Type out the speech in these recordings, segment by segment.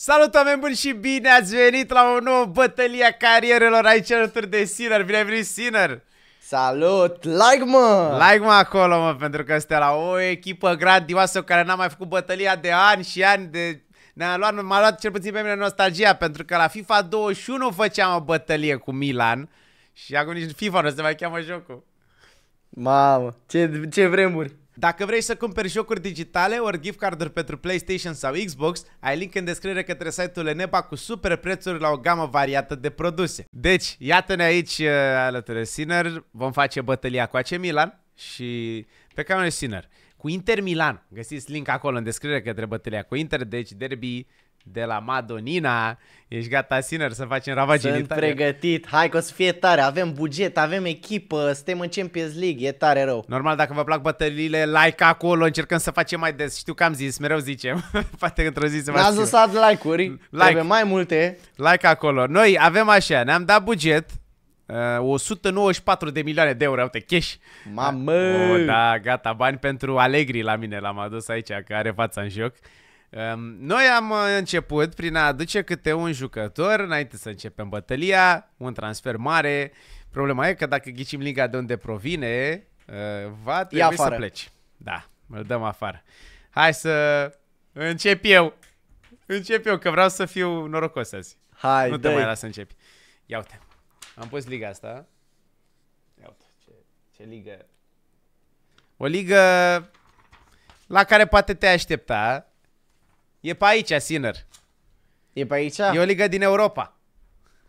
Salut oameni buni și bine ați venit la o nouă bătălie a carierelor aici alături de Sinner. Bine ai venit, Sinner! Salut! Like mă! Like mă acolo mă, pentru că este la o echipă grandioasă care n-a mai făcut bătălia de ani și ani de... Ne-a luat, m-a luat cel puțin pe mine nostalgia, pentru că la FIFA 21 făceam o bătălie cu Milan și acum nici FIFA nu se mai cheamă jocul. Mamă, ce, ce vremuri! Dacă vrei să cumperi jocuri digitale ori gift card-uri pentru PlayStation sau Xbox, ai link în descriere către site-ul Eneba cu super prețuri la o gamă variată de produse. Deci, iată-ne aici uh, alături de Sinner, vom face bătălia cu AC Milan și pe camera Sinner cu Inter Milan. Găsiți link acolo în descriere către bătălia cu Inter, deci derby de la Madonina. Ești gata, Sinner, să facem ravagii Sunt pregătit. Hai că o să fie tare. Avem buget, avem echipă, suntem în Champions League. E tare rău. Normal, dacă vă plac bătăliile, like acolo. Încercăm să facem mai des. Știu că am zis, mereu zicem. Poate într-o zi să Ne-ați lăsat like-uri. Like. Trebuie mai multe. Like acolo. Noi avem așa, ne-am dat buget Uh, 194 de milioane de euro, uite, cash. Mamă! Oh, da, gata, bani pentru Allegri la mine l-am adus aici, că are fața în joc. Um, noi am uh, început prin a aduce câte un jucător înainte să începem bătălia, un transfer mare. Problema e că dacă ghicim liga de unde provine, uh, va trebui să pleci. Da, îl dăm afară. Hai să încep eu. Încep eu, că vreau să fiu norocos azi. Hai, Nu te mai las să începi. Ia uite. Am pus liga asta. Ia uite, ce, ce ligă. O ligă la care poate te aștepta. E pe aici, Sinner. E pe aici? E o ligă din Europa.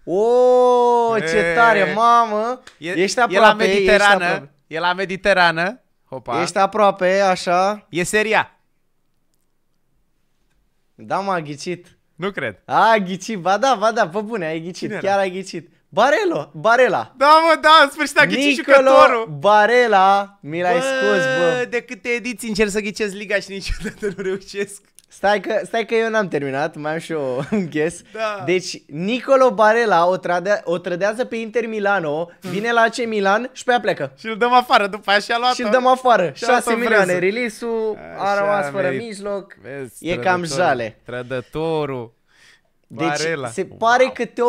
O, oh, ce tare, mamă! E, ești aproape, e la Mediterană. Ești aproape. E la Mediterană. Hopa. Ești aproape, așa. E seria. Da, m-a ghicit. Nu cred. A, ghicit, ba da, ba da, pe bune, ai ghicit, Cine chiar era? ai ghicit. Barelo, Barela. Da, mă, da, în sfârșit a ghicit jucătorul. Barela, mi l-ai scos, bă. De câte ediții încerc să ghicesc liga și niciodată nu reușesc. Stai că, stai că eu n-am terminat, mai am și eu un guess. Da. Deci, Nicolo Barela o, trade- o trădează pe Inter Milano, vine la AC Milan și pe ea plecă. Și îl dăm afară, după aia și-a luat Și îl dăm afară, și 6 milioane release-ul, a rămas fără mijloc, Vezi, e cam jale. Trădătorul. Deci Varela. se pare wow. că te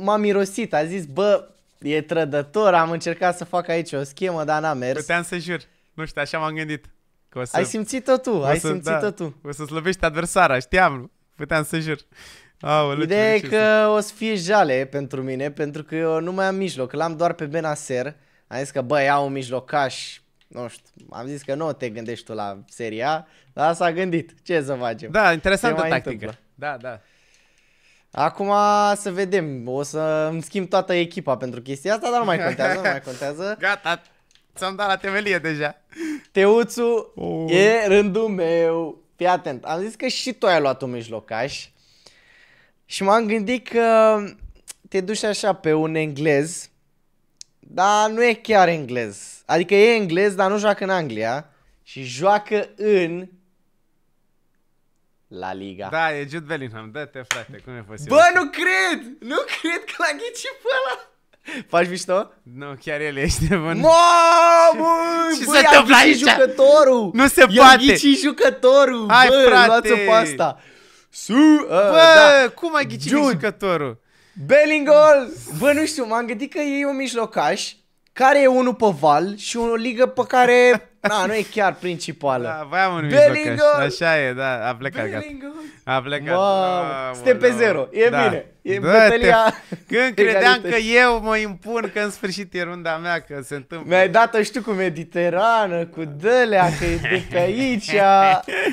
m-a mirosit, a zis, bă, e trădător, am încercat să fac aici o schemă, dar n-a mers. Puteam să jur, nu știu, așa m-am gândit. Că o să, ai simțit-o tu, o ai să, simțit-o da, tu. O să slăbești adversara, știam, puteam să jur. Aole, Ideea e că o să fie jale pentru mine, pentru că eu nu mai am mijloc, l-am doar pe Benaser. Am zis că, bă, iau un mijlocaș, nu știu, am zis că nu te gândești tu la seria, dar s-a gândit, ce să facem? Da, interesantă tactică. Întâmplă. Da, da. Acum să vedem, o să îmi schimb toată echipa pentru chestia asta, dar nu mai contează, nu mai contează. Gata, ți-am dat la temelie deja. Teuțu oh. e rândul meu. Fii atent, am zis că și tu ai luat un mijlocaș și m-am gândit că te duci așa pe un englez, dar nu e chiar englez. Adică e englez, dar nu joacă în Anglia și joacă în la Liga. Da, e Jude Bellingham, dă-te frate, cum e posibil? Bă, nu cred! Nu cred că l-a ghicit pe ăla! Faci mișto? Nu, chiar el ești nebun. Mamă! Ce se întâmplă aici? jucătorul! Nu se I-a poate! I-a jucătorul! Hai, bă, frate! luați-o pe asta! Su, uh, bă, da. cum a ghicit Jude. jucătorul? Bellingol! Bă, nu știu, m-am gândit că e un mijlocaș care e unul pe val și o ligă pe care Na, da, nu e chiar principală. Da, voiam un mijlocăș. Așa e, da, a plecat. Bellingham. A plecat. Wow. Suntem pe zero, e da. bine. E da, bătălia... Când credeam că eu mă impun, că în sfârșit e runda mea, că se întâmplă. Mi-ai dat-o, știu, cu Mediterană, cu Dălea, că e de pe aici.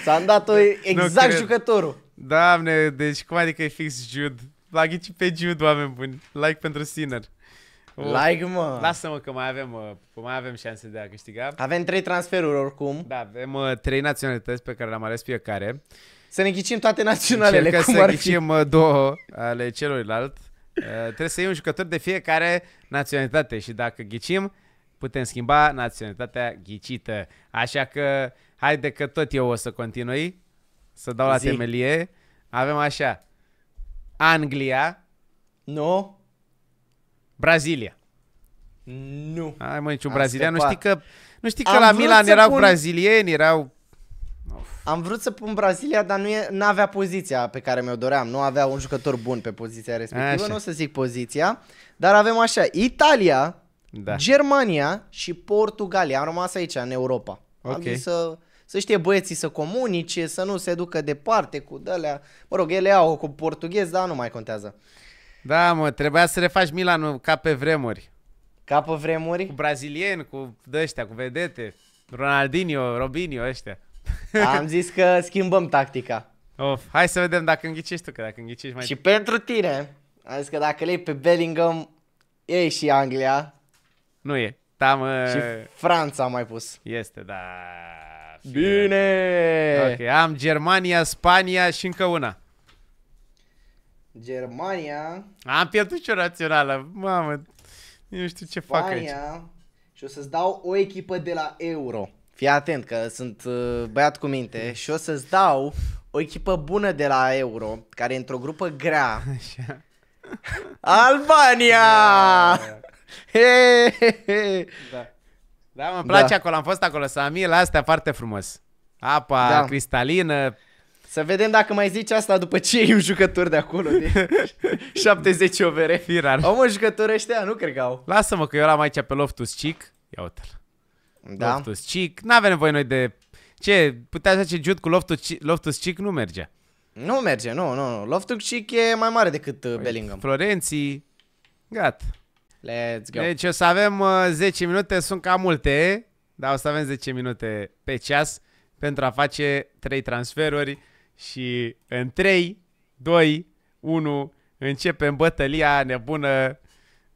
Ți-am dat-o exact jucătorul. Doamne, deci cum adică e fix Jude? l pe Jude, oameni buni. Like pentru Sinner. Oh. Like, mă! Lasă-mă că mai avem, uh, mai avem șanse de a câștiga. Avem trei transferuri oricum. Da, avem uh, trei naționalități pe care le-am ales fiecare. Să ne ghicim toate naționalele, cum să ar ghicim uh, două ale celuilalt. Uh, trebuie să iei un jucător de fiecare naționalitate și dacă ghicim, putem schimba naționalitatea ghicită. Așa că haide că tot eu o să continui, să dau la temelie. Avem așa, Anglia. Nu. No. Brazilia. Nu. Ai mă, niciun brazilian. Nu știi că, nu știi că la Milan erau pun... brazilieni, erau... Am vrut să pun Brazilia, dar nu e, avea poziția pe care mi-o doream. Nu avea un jucător bun pe poziția respectivă, așa. nu o să zic poziția. Dar avem așa, Italia, da. Germania și Portugalia. Am rămas aici, în Europa. Okay. Am zis să, să știe băieții să comunice, să nu se ducă departe cu dălea. Mă rog, ele au cu portughez, dar nu mai contează. Da, mă, trebuia să refaci Milanul ca pe vremuri. Ca pe vremuri? Cu brazilieni, cu ăștia, cu vedete. Ronaldinho, Robinho, ăștia. Am zis că schimbăm tactica. Of, hai să vedem dacă înghicești tu, că dacă înghicești mai... Și pentru tine, am zis că dacă le pe Bellingham, e și Anglia. Nu e. Da, mă... Și Franța am mai pus. Este, da. Bine! Ok, am Germania, Spania și încă una. Germania. Am pierdut și o rațională, mamă. Nu știu ce Spania, fac aici. Și o să-ți dau o echipă de la Euro. Fii atent că sunt uh, băiat cu minte și o să-ți dau o echipă bună de la Euro, care e într-o grupă grea. Așa. Albania! Da. da. da, mă place da. acolo, am fost acolo, Samil, astea foarte frumos. Apa da. cristalină, să vedem dacă mai zici asta după ce e un jucător de acolo de 70 overe. Firar. Au jucător ăștia, nu cred că au. Lasă-mă că eu l-am aici pe Loftus Chic. Ia uite-l. Da. Loftus Chic. N-avem nevoie noi de... Ce? Putea să ce Jude cu Loftus, Chic, Loftus Chic nu merge. Nu merge, nu, nu, nu. Loftus Chic e mai mare decât Ui, uh, păi, Bellingham. Florenții. Gata. Let's go. Deci o să avem 10 uh, minute, sunt cam multe, dar o să avem 10 minute pe ceas pentru a face 3 transferuri. Și în 3, 2, 1, începem bătălia nebună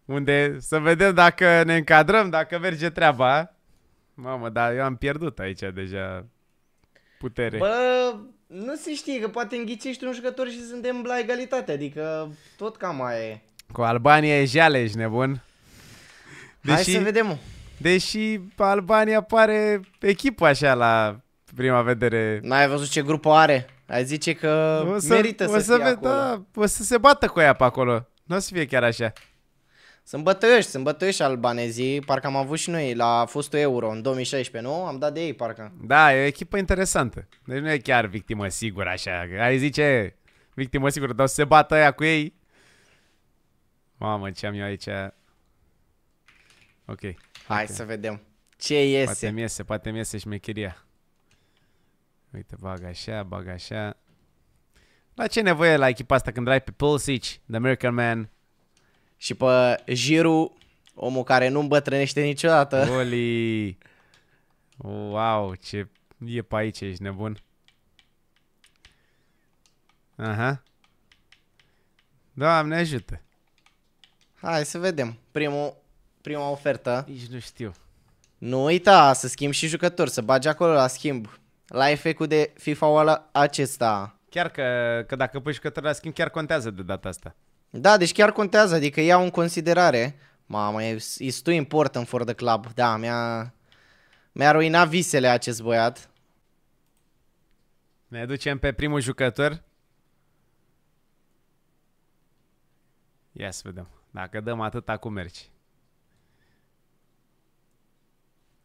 unde să vedem dacă ne încadrăm, dacă merge treaba. Mamă, dar eu am pierdut aici deja putere. Bă, nu se știe că poate înghițești un jucător și suntem la egalitate, adică tot cam mai e. Cu Albania e jale, ești nebun. Deși, Hai să vedem. Deși Albania pare echipă așa la prima vedere. N-ai văzut ce grupă are? Ai zice că o să, merită să, o să fie acolo. Da, o să se bată cu ea pe acolo. Nu o să fie chiar așa. Sunt bătăioși, sunt bătăioși albanezii, parcă am avut și noi la fostul Euro în 2016, nu? Am dat de ei, parcă. Da, e o echipă interesantă. Deci nu e chiar victimă sigură așa. Ai zice victimă sigură, dar o să se bată aia cu ei. Mamă, ce am eu aici. Ok. Hai okay. să vedem. Ce iese? Poate mi iese, poate mi iese șmecheria. Uite, bag așa, bag așa. La ce nevoie la echipa asta când ai pe Pulsic, The American Man? Și pe Giru, omul care nu îmbătrânește niciodată. Oli! Wow, ce e pe aici, ești nebun. Aha. Doamne ajută. Hai să vedem. Primul, prima ofertă. Nici nu știu. Nu uita să schimbi și jucători, să bagi acolo la schimb la efectul de FIFA acesta. Chiar că, că dacă pui jucători la schimb, chiar contează de data asta. Da, deci chiar contează, adică iau în considerare. Mamă, e is too important for the club. Da, mi-a, mi-a ruinat visele acest băiat. Ne ducem pe primul jucător. Ia să vedem. Dacă dăm atât, acum mergi.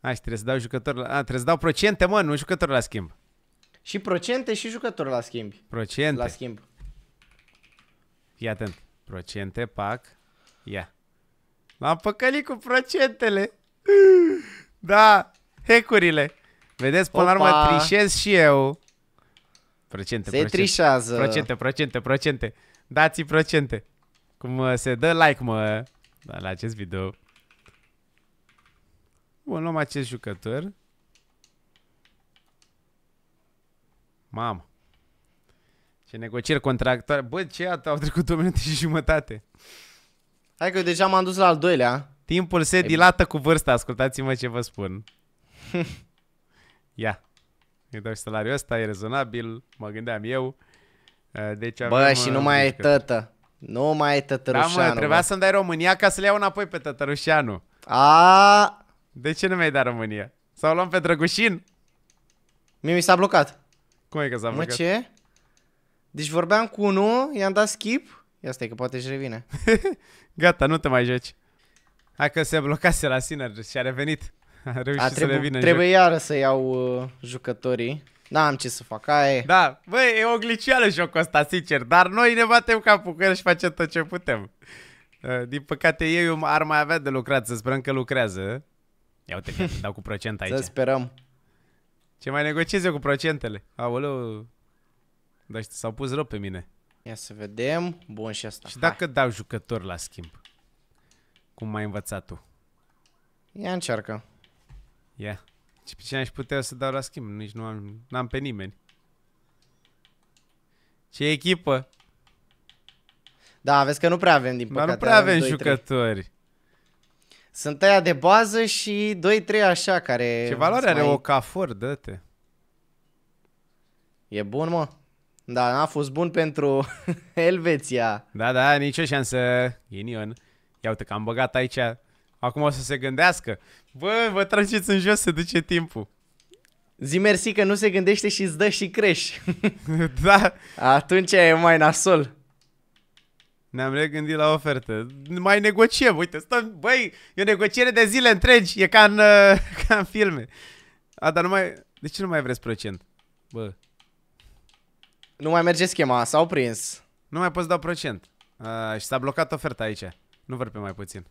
Hai, trebuie să dau jucători la... A, trebuie să dau procente, mă, nu jucători la schimb. Și procente și jucători la schimb. Procente. La schimb. Fii atent. Procente, pac. Ia. L-am păcălit cu procentele. Da, hecurile. Vedeți, până la urmă trișez și eu. Procente, se procente. trișează. Procente, procente, procente. Dați procente. Cum uh, se dă like, mă, da, la acest video. Bun, luăm acest jucător. Mamă. Ce negocieri contractuale. Bă, ce iată, au trecut 2 minute și jumătate. Hai că eu deja m-am dus la al doilea. Timpul se Ai dilată cu vârsta, ascultați-mă ce vă spun. Ia. Îi dau salariul ăsta, e rezonabil, mă gândeam eu. Uh, deci avem, Bă, și uh, nu mai e tătă. Nu mai e tătărușanu. Da, mă, trebuia să-mi dai România ca să le iau înapoi pe tătărușanu. A, de ce nu mi-ai dat România? Sau luăm pe Drăgușin? Mie mi s-a blocat. Cum e că s-a blocat? Mă, ce? Deci vorbeam cu unul, i-am dat skip. Ia stai că poate și revine. Gata, nu te mai joci. Hai că se blocase la Sinner și a revenit. A reușit a, trebuie, să revină Trebuie iară să iau uh, jucătorii. N-am ce să fac, aia e. Da, băi, e o glicială jocul ăsta, sincer, dar noi ne batem capul cu el și facem tot ce putem. Uh, din păcate ei ar mai avea de lucrat, să sperăm că lucrează. Ia uite dau cu procent aici. Să sperăm. Ce mai negociez eu cu procentele? Aoleu, dar s-au pus rău pe mine. Ia să vedem. Bun și asta. Și dacă dau jucător la schimb? Cum m-ai învățat tu? Ia încearcă. Ia. Ce pe cine aș putea să dau la schimb? Nici nu am, n-am pe nimeni. Ce echipă? Da, vezi că nu prea avem, din păcate. Dar nu prea avem 2, jucători. 3. Sunt aia de bază și 2-3 așa care... Ce valoare are mai... o cafor, dă-te. E bun, mă. Da, n-a fost bun pentru Elveția. Da, da, nicio șansă, Ghinion. Ia uite că am băgat aici. Acum o să se gândească. Bă, vă trageți în jos, se duce timpul. Zi mersi că nu se gândește și îți dă și crești. da. Atunci e mai nasol. Ne-am regândit la ofertă. Mai negociem, uite, stăm, băi, e o negociere de zile întregi, e ca în, uh, ca în filme. A, dar nu mai, de ce nu mai vreți procent? Bă. Nu mai merge schema, s-au prins. Nu mai poți da procent. A, și s-a blocat oferta aici. Nu pe mai puțin.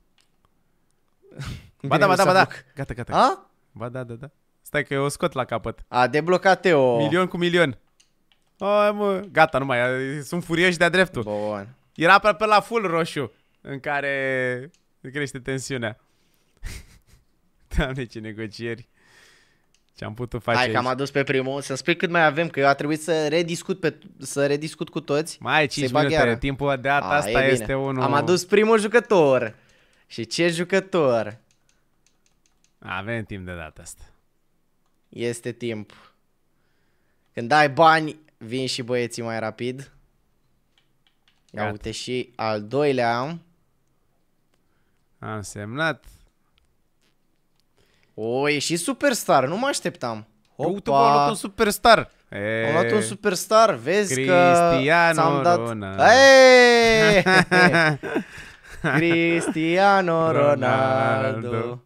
Ba da, ba da, ba da. Gata, gata. A? Ba da, da, da. Stai că eu o scot la capăt. A deblocat Teo. Milion cu milion. Ai, mă. Gata, nu mai. Sunt furioși de-a dreptul. Bun. Era pe la full roșu în care crește tensiunea. Doamne, ce negocieri. Ce am putut face Hai că am adus pe primul, să spui cât mai avem, că eu a trebuit să rediscut, pe, să rediscut cu toți. Mai ai 5 minute, iară. timpul de data a, asta este unul... Am adus primul jucător. Și ce jucător? Avem timp de data asta. Este timp. Când ai bani, vin și băieții mai rapid. Gat. uite și al doilea. Am semnat. O, e și superstar, nu mă așteptam. Uite, bă, luat un superstar. E, am luat un superstar, vezi Cristiano că Cristiano am dat... Ronaldo. Cristiano Ronaldo, Ronaldo.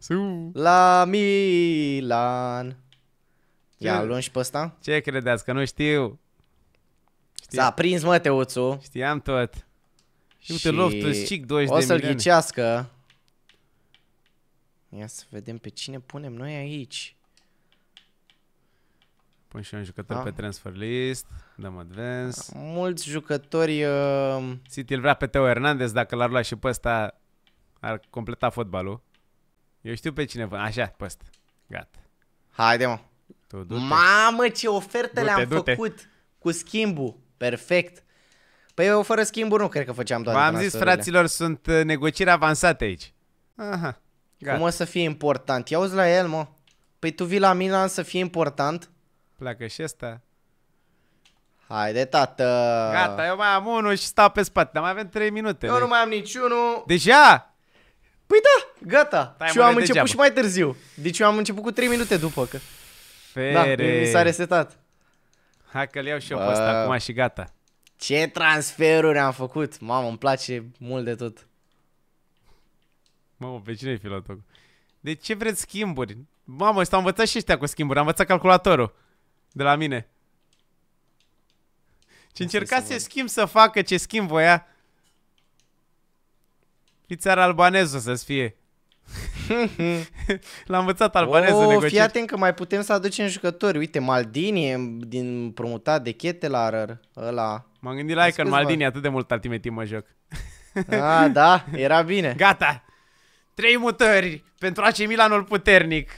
la Milan. Ia, luăm și pe ăsta? Ce credeți că nu știu? Știam. S-a prins, mă, Teuțu. Știam tot. Și uite, Loftus Chic 20 de o să-l ghicească. Ia să vedem pe cine punem noi aici. Pun și un jucător ah. pe transfer list, dăm advance. Mulți jucători... Uh... City îl vrea pe Teo Hernandez, dacă l-ar lua și pe ăsta, ar completa fotbalul. Eu știu pe cine vând. Așa, pe ăsta. Gata. Haide, mă. Mamă, ce oferte le-am făcut cu schimbul. Perfect. Păi eu fără schimburi nu cred că făceam toate V-am zis, fraților, sunt uh, negocieri avansate aici. Aha. Gat. Cum o să fie important? Ia la el, mă. Păi tu vii la Milan să fie important? Pleacă și ăsta. Haide, tată. Gata, eu mai am unul și stau pe spate, dar mai avem 3 minute. Eu nu deci- mai am niciunul. Deja? Păi da, gata. Stai, și eu am început și mai târziu. Deci eu am început cu 3 minute după că... Da, Fere. Da, mi s-a resetat. Hai că-l iau și eu Bă. pe ăsta acum și gata. Ce transferuri am făcut! Mamă, îmi place mult de tot. Mamă, pe cine-i filatocul? De ce vreți schimburi? Mamă, ăsta am învățat și ăștia cu schimburi. Am învățat calculatorul de la mine. Ce încerca să, schimb să facă ce schimb voia. Fiți albanez, albaneză să-ți fie. L-a învățat albanezul oh, negocieri. fii atent că mai putem să aducem jucători. Uite, Maldini din promutat de la ăla. M-am gândit la că în Maldini atât de mult ultime timp mă joc. A, da, era bine. Gata. Trei mutări pentru AC Milanul puternic.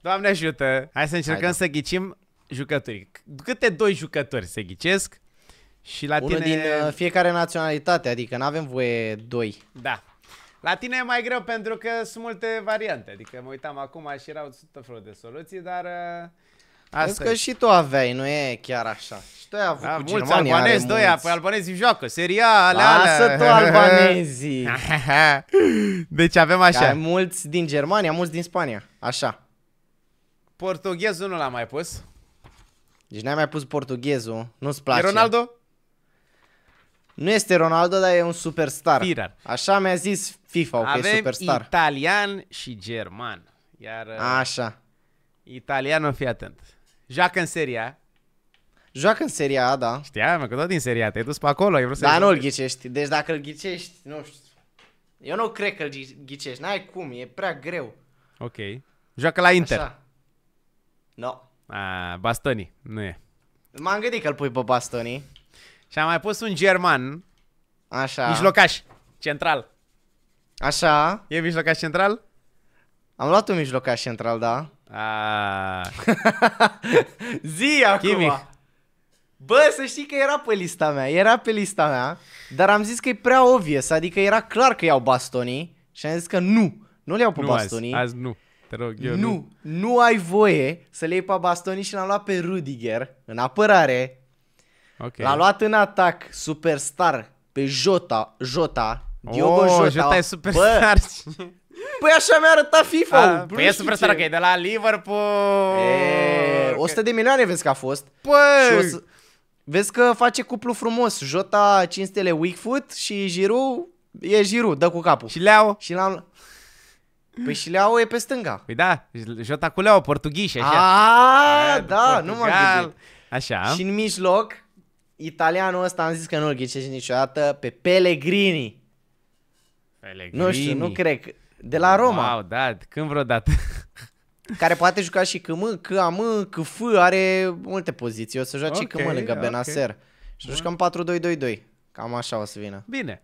Doamne ajută. Hai să încercăm Hai, da. să ghicim jucătorii. Câte doi jucători se ghicesc? Și la Unul tine... din uh, fiecare naționalitate, adică nu avem voie doi. Da, la tine e mai greu pentru că sunt multe variante. Adică mă uitam acum și erau tot felul de soluții, dar... Asta uh, că și tu aveai, nu e chiar așa. Și tu ai avut da, cu mulți Germania, albanezi, doi, apoi albanezii joacă, seria, alea, alea. Lasă tu albanezii. deci avem așa. Ai mulți din Germania, mulți din Spania. Așa. Portughezul nu l-am mai pus. Deci n-ai mai pus portughezul, nu-ți place. E Ronaldo? Nu este Ronaldo, dar e un superstar. Firar. Așa mi-a zis FIFA, ok, Avem superstar. italian și german. Iar, uh, Așa. Italianul, fi atent. Joacă în seria. Joacă în seria da. da. mă, că tot din seria te-ai dus pe acolo. Ai vrut nu-l ghicești. Deci dacă îl ghicești, nu știu. Eu nu cred că îl ghicești. N-ai cum, e prea greu. Ok. Joacă la Inter. Așa. No. A, Bastoni, nu e. M-am gândit că îl pui pe Bastoni. Și am mai pus un german. Așa. Mijlocaș, central. Așa. E mijlocaș central? Am luat un mijlocaș central, da. Ah. Zi acum. Bă, să știi că era pe lista mea, era pe lista mea, dar am zis că e prea obvious, adică era clar că iau bastonii și am zis că nu, nu le iau pe nu bastonii. Azi, azi nu, te rog, eu nu. Nu, nu ai voie să le iei pe bastonii și l-am luat pe Rudiger în apărare. Okay. L-a luat în atac superstar pe Jota, Jota, Diogo oh, Jota. Jota e superstar. Bă, păi așa mi-a arătat FIFA. A, ah, păi e superstar, că e de la Liverpool. E, 100 de milioane vezi că a fost. Păi. Să... Vezi că face cuplu frumos. Jota cinstele stele Wickfoot și Giru. e Giroud, dă cu capul. Și Leo Și l-am... Păi și Leo e pe stânga. Păi da, Jota cu Leo, portughiș așa. Ah, a, da, Portugal. nu m-am gândit. Așa. Și în mijloc, italianul ăsta am zis că nu-l ghicești niciodată, pe Pellegrini. Pellegrini. Nu știu, nu cred. Că... De la Roma. Wow, da, când vreodată. care poate juca și CM, CAM, CF, are multe poziții. O să joace okay, CM lângă okay. Benaser. Și jucăm 4-2-2-2. Cam așa o să vină. Bine.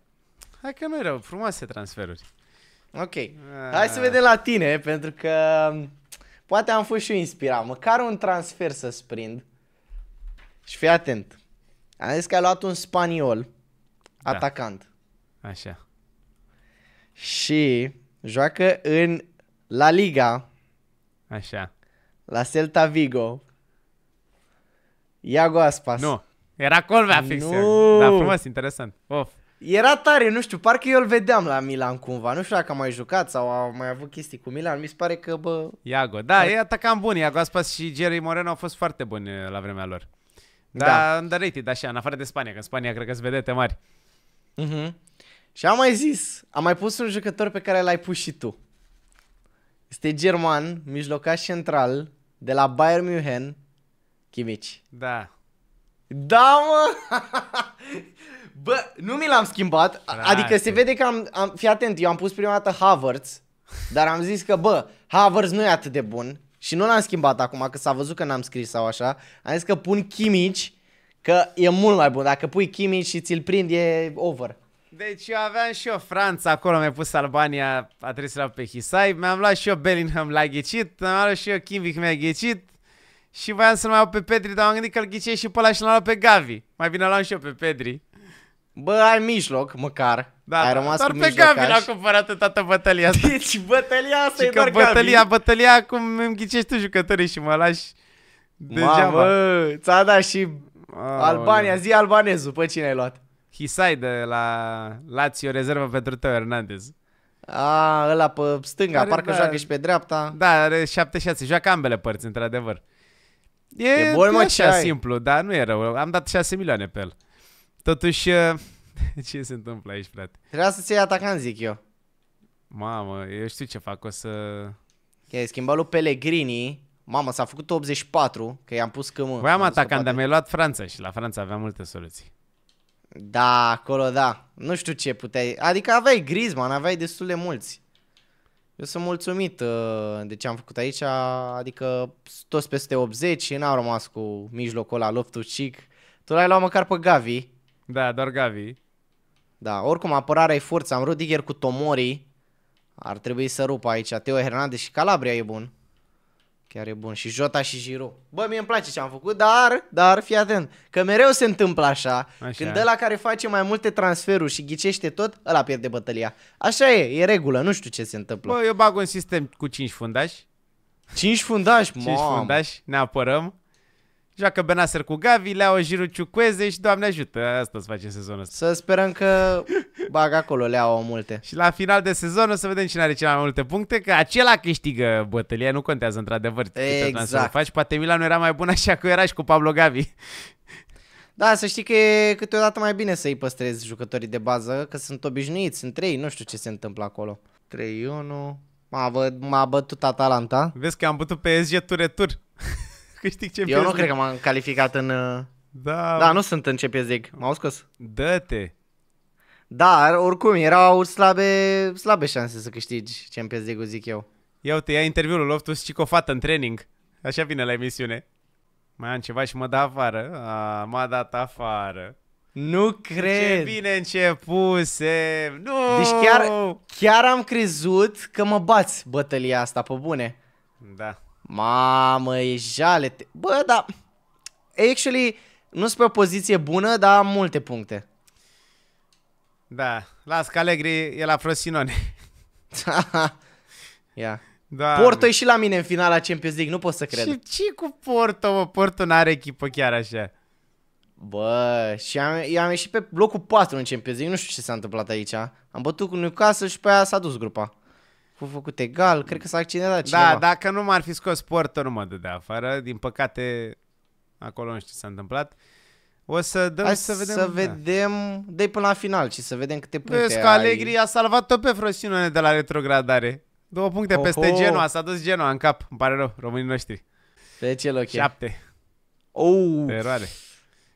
Hai că nu erau frumoase transferuri. Ok. Ah. Hai să vedem la tine, pentru că um, poate am fost și eu inspirat. Măcar un transfer să sprind. Și fii atent. Am zis că ai luat un spaniol da. atacant. Așa și joacă în La Liga. Așa. La Celta Vigo. Iago Aspas. Nu. Era Colvea fix. Nu. Da, frumos, interesant. Of. Era tare, nu știu, parcă eu îl vedeam la Milan cumva. Nu știu dacă a mai jucat sau a mai avut chestii cu Milan. Mi se pare că, bă... Iago, da, ar... e atacam bun. Iago Aspas și Jerry Moreno au fost foarte buni eh, la vremea lor. Dar da. underrated, așa, în afară de Spania, că în Spania cred că sunt vedete mari. Mhm. Uh-huh. Și am mai zis, am mai pus un jucător pe care l-ai pus și tu. Este german, mijlocaș central, de la Bayern München, Kimmich. Da. Da, mă! Bă, nu mi l-am schimbat, adică se vede că am, am, fii atent, eu am pus prima dată Havertz, dar am zis că, bă, Havertz nu e atât de bun și nu l-am schimbat acum, că s-a văzut că n-am scris sau așa, am zis că pun Kimmich, că e mult mai bun, dacă pui Kimmich și ți-l prind e over. Deci eu aveam și eu Franța, acolo mi-a pus Albania, a trebuit să pe Hisai, mi-am luat și eu Bellingham, l-a ghicit, mi-am luat și eu Kimmich, mi-a ghicit și voiam să-l mai iau pe Pedri, dar am gândit că-l ghicești și pe ăla și l-am luat pe Gavi. Mai bine l-am și eu pe Pedri. Bă, ai mijloc, măcar. Da, ai da, rămas doar cu pe Gavi l-a cumpărat toată bătălia asta. Deci bătălia asta și e doar bătălia, Gavi. bătălia cum îmi ghicești tu jucătorii și mă lași degeaba. Mamă, ți-a dat și Albania, da. zi albanezul, pe cine ai luat? Hisai de la Lazio rezervă pentru tău, Hernandez. A, ăla pe stânga, care, parcă da, joacă și pe dreapta. Da, are 7-6, joacă ambele părți, într-adevăr. E, e bun, mă, așa ai. simplu, dar nu e rău. Am dat 6 milioane pe el. Totuși, ce se întâmplă aici, frate? Trebuia să-ți iei atacant, zic eu. Mamă, eu știu ce fac, o să... Că ai schimbat lui Pellegrini, mamă, s-a făcut 84, că i-am pus cămă. Voi am atacant, dar mi-ai luat Franța și la Franța aveam multe soluții. Da, acolo da. Nu știu ce puteai... Adică aveai Griezmann, aveai destul de mulți. Eu sunt mulțumit uh, de ce am făcut aici, adică toți peste 80 și n-au rămas cu mijlocul la loftul chic. Tu l-ai luat măcar pe Gavi. Da, doar Gavi. Da, oricum apărarea e forță. Am Rudiger cu Tomori. Ar trebui să rupă aici. Teo Hernandez și Calabria e bun. Chiar e bun. Și Jota și Giroud. Bă, mie îmi place ce am făcut, dar, dar fii atent, că mereu se întâmplă așa. așa. Când ăla care face mai multe transferuri și ghicește tot, ăla pierde bătălia. Așa e, e regulă, nu știu ce se întâmplă. Bă, eu bag un sistem cu 5 fundași. 5 fundași, mă. 5 fundași, ne apărăm. Joacă Benaser cu Gavi, Leao Giru Ciucueze și Doamne ajută, asta să facem sezonul ăsta. Să sperăm că bag acolo Leao multe. și la final de sezon o să vedem cine are cele mai multe puncte, că acela câștigă bătălia, nu contează într-adevăr exact. să faci. Poate Milan era mai bun așa că era și cu Pablo Gavi. Da, să știi că e câteodată mai bine să-i păstrezi jucătorii de bază, că sunt obișnuiți, sunt trei, nu știu ce se întâmplă acolo. 3-1, m-a, bă- m-a bătut Atalanta. Vezi că am bătut pe SG tur câștig ce Eu nu cred că m-am calificat în... Uh, da. Da, nu sunt în Champions League. M-au scos. Dă-te. Dar, da, oricum, erau slabe, slabe șanse să câștigi Champions League-ul, zic eu. Ia uite, ia interviul Loftus și cu o fată în training. Așa vine la emisiune. Mai am ceva și mă dă afară. A, m-a dat afară. Nu cred. Ce bine începuse. Nu. Deci chiar, chiar am crezut că mă bați bătălia asta, pe bune. Da. Mamă, e -te. Bă, da... Actually, nu sunt pe o poziție bună, dar am multe puncte. Da, las că Allegri e la Frosinone. Ia. Da. Porto e și la mine în finala Champions League, nu pot să cred. Și ce cu Porto, mă? Porto n-are echipă chiar așa. Bă, și am, am ieșit pe locul 4 în Champions League, nu știu ce s-a întâmplat aici. Am bătut cu Newcastle și pe aia s-a dus grupa fost făcut egal, cred că s-a accidentat da, cineva. Da, dacă nu m-ar fi scos Porto, nu mă de afară. Din păcate, acolo nu știu ce s-a întâmplat. O să dăm Hai să vedem. Să vedem, da. până la final și să vedem câte puncte Vezi că Allegri a salvat-o pe Frosinone de la retrogradare. Două puncte Oho. peste Genoa, s-a dus Genoa în cap, îmi pare rău, românii noștri. Pe ce loc Șapte. Oh. Teroare.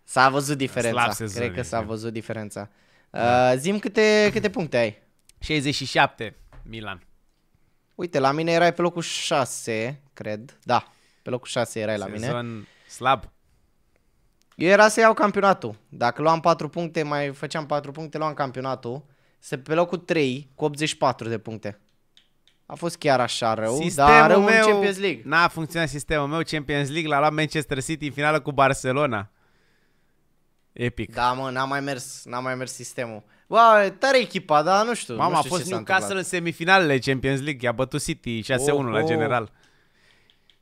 S-a văzut diferența, sezon, cred că s-a adică. văzut diferența. Da. Uh, zim câte, câte puncte ai. 67, Milan. Uite, la mine erai pe locul 6, cred. Da, pe locul 6 erai Sezon la mine. Sezon slab. Eu era să iau campionatul. Dacă luam 4 puncte, mai făceam 4 puncte, luam campionatul. Se pe locul 3 cu 84 de puncte. A fost chiar așa rău, sistemul dar rău meu, în Champions League. N-a funcționat sistemul meu. Champions League l-a luat Manchester City în finală cu Barcelona. Epic. Da, mă, n-a mai mers, n-a mai mers sistemul. Wow, tare echipa, dar nu știu. Mama, nu știu a fost Newcastle în semifinalele Champions League, i-a bătut City 6-1 oh, la general.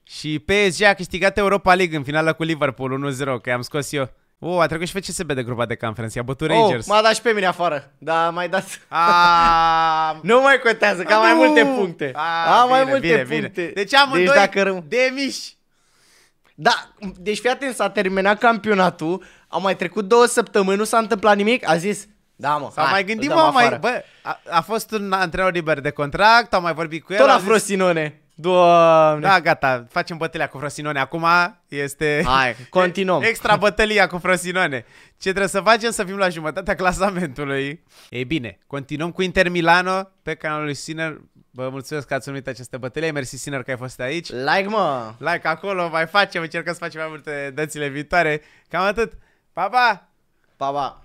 Și PSG a câștigat Europa League în finala cu Liverpool 1-0, că i-am scos eu. O, oh, a trecut și CSB de grupa de conferință, i-a bătut oh, Rangers. m-a dat și pe mine afară, da, mai dat. nu mai contează, că am mai multe puncte. A, am mai multe bine, puncte. Bine. Deci am deci dacă demiși. Da, deci fii atent, s-a terminat campionatul, au mai trecut două săptămâni, nu s-a întâmplat nimic, a zis, da, mă. S-a mai gândit, mă, mai... Bă, a, a fost un antrenor liber de contract, am mai vorbit cu el. Tot la Frosinone. Doamne. Da, gata, facem bătălia cu Frosinone. Acum este... Hai, continuăm. Extra bătălia cu Frosinone. Ce trebuie să facem să fim la jumătatea clasamentului. Ei bine, continuăm cu Inter Milano pe canalul lui Sinner. Vă mulțumesc că ați urmărit aceste bătălie. Mersi, Sinner, că ai fost aici. Like, mă! Like acolo, mai facem, încercăm să facem mai multe dățile viitoare. Cam atât. Pa, pa! Pa, pa!